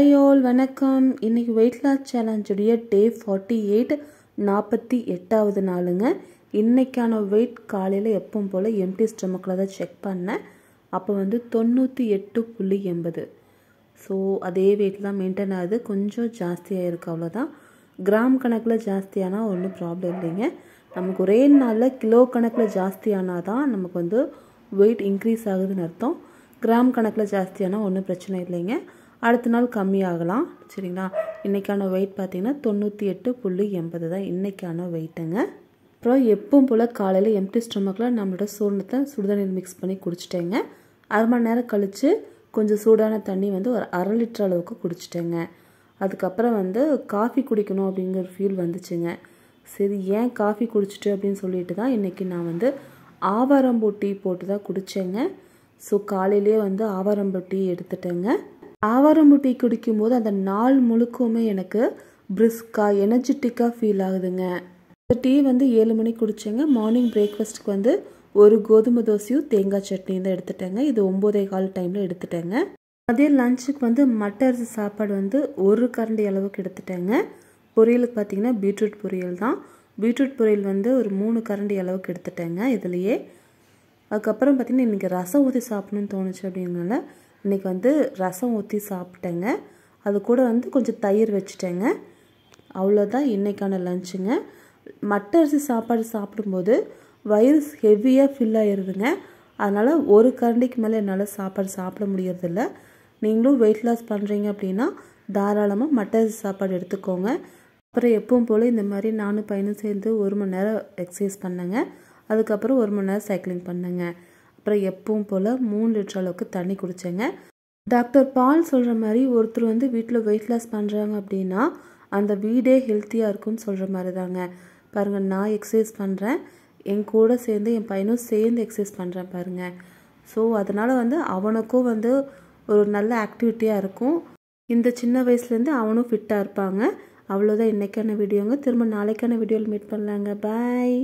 hi all வணக்கம் இன்னைக்கு weight loss சேலஞ்சுடைய டே ஃபார்ட்டி எயிட் நாற்பத்தி எட்டாவது நாளுங்க இன்றைக்கான வெயிட் காலையில் எப்பவும் போல் எம்டி ஸ்டமக்கில் தான் செக் பண்ணேன் அப்போ வந்து தொண்ணூற்றி எட்டு புள்ளி எண்பது ஸோ அதே வெயிட் தான் மெயின்டைன் ஆகுது கொஞ்சம் ஜாஸ்தியாக இருக்குது அவ்வளோதான் கிராம் கணக்கில் ஜாஸ்தியானால் ஒன்றும் ப்ராப்ளம் இல்லைங்க நமக்கு ஒரே நாளில் கிலோ கணக்கில் ஜாஸ்தியானால் தான் நமக்கு வந்து வெயிட் இன்க்ரீஸ் ஆகுதுன்னு அர்த்தம் கிராம் கணக்கில் ஜாஸ்தியானால் ஒன்றும் பிரச்சனை இல்லைங்க அடுத்த நாள் கம்மியாகலாம் சரிங்களா இன்றைக்கான வெயிட் பார்த்தீங்கன்னா தொண்ணூற்றி எட்டு புள்ளி எண்பது தான் இன்றைக்கான வெயிட்டுங்க அப்புறம் எப்பவும் போல் காலையில் எம்டி ஸ்டொமக்கில் நம்மளோட சூர்ணத்தை சுடுதண்ணீர் மிக்ஸ் பண்ணி குடிச்சிட்டேங்க அரை மணி நேரம் கழித்து கொஞ்சம் சூடான தண்ணி வந்து ஒரு அரை லிட்டர் அளவுக்கு குடிச்சிட்டேங்க அதுக்கப்புறம் வந்து காஃபி குடிக்கணும் அப்படிங்கிற ஃபீல் வந்துச்சுங்க சரி ஏன் காஃபி குடிச்சிட்டு அப்படின்னு சொல்லிட்டு தான் இன்றைக்கி நான் வந்து ஆவாரம்பூ டீ போட்டு தான் குடித்தேங்க ஸோ காலையிலே வந்து ஆவாரம்பூ டீ எடுத்துட்டேங்க ஆவாரம் முட்டை குடிக்கும்போது அந்த நாள் முழுக்குமே எனக்கு பிரிஸ்காக எனர்ஜெட்டிக்காக ஃபீல் ஆகுதுங்க இந்த டீ வந்து ஏழு மணிக்கு குடித்தேங்க மார்னிங் பிரேக்ஃபாஸ்ட்டுக்கு வந்து ஒரு கோதுமை தோசையும் தேங்காய் சட்னியும் தான் எடுத்துட்டேங்க இது ஒம்போதே கால் டைமில் எடுத்துட்டேங்க அதே லஞ்சுக்கு வந்து மட்டை அரிசி சாப்பாடு வந்து ஒரு கரண்டி அளவுக்கு எடுத்துட்டேங்க பொரியலுக்கு பார்த்தீங்கன்னா பீட்ரூட் பொரியல் தான் பீட்ரூட் பொரியல் வந்து ஒரு மூணு கரண்டி அளவுக்கு எடுத்துட்டேங்க இதுலேயே அதுக்கப்புறம் பார்த்திங்கன்னா இன்றைக்கி ரசம் ஊற்றி சாப்பிடணும்னு தோணுச்சு அப்படிங்கிறனால இன்றைக்கி வந்து ரசம் ஊற்றி சாப்பிட்டேங்க அது கூட வந்து கொஞ்சம் தயிர் வச்சுட்டேங்க அவ்வளோதான் இன்றைக்கான லஞ்சுங்க மட்டை அரிசி சாப்பாடு சாப்பிடும்போது வயிறு ஹெவியாக ஃபில் ஆயிடுதுங்க அதனால் ஒரு கரண்டிக்கு மேலே என்னால் சாப்பாடு சாப்பிட முடியறதில்ல நீங்களும் வெயிட் லாஸ் பண்ணுறீங்க அப்படின்னா தாராளமாக மட்டை அரிசி சாப்பாடு எடுத்துக்கோங்க அப்புறம் எப்பவும் போல் இந்த மாதிரி நானும் பையனும் சேர்ந்து ஒரு மணி நேரம் எக்ஸசைஸ் பண்ணேங்க அதுக்கப்புறம் ஒரு மணி நேரம் சைக்கிளிங் பண்ணேங்க அப்புறம் எப்பவும் போல் மூணு லிட்டர் அளவுக்கு தண்ணி குடிச்சேங்க டாக்டர் பால் சொல்கிற மாதிரி ஒருத்தர் வந்து வீட்டில் வெயிட் லாஸ் பண்ணுறாங்க அப்படின்னா அந்த வீடே ஹெல்த்தியாக இருக்கும்னு சொல்கிற மாதிரி தாங்க பாருங்கள் நான் எக்ஸசைஸ் பண்ணுறேன் என் கூட சேர்ந்து என் பையனும் சேர்ந்து எக்ஸசைஸ் பண்ணுறேன் பாருங்கள் ஸோ அதனால் வந்து அவனுக்கும் வந்து ஒரு நல்ல ஆக்டிவிட்டியாக இருக்கும் இந்த சின்ன வயசுலேருந்து அவனும் ஃபிட்டாக இருப்பாங்க அவ்வளோதான் இன்றைக்கான வீடியோங்க திரும்ப நாளைக்கான வீடியோவில் மீட் பண்ணலாங்க பாய்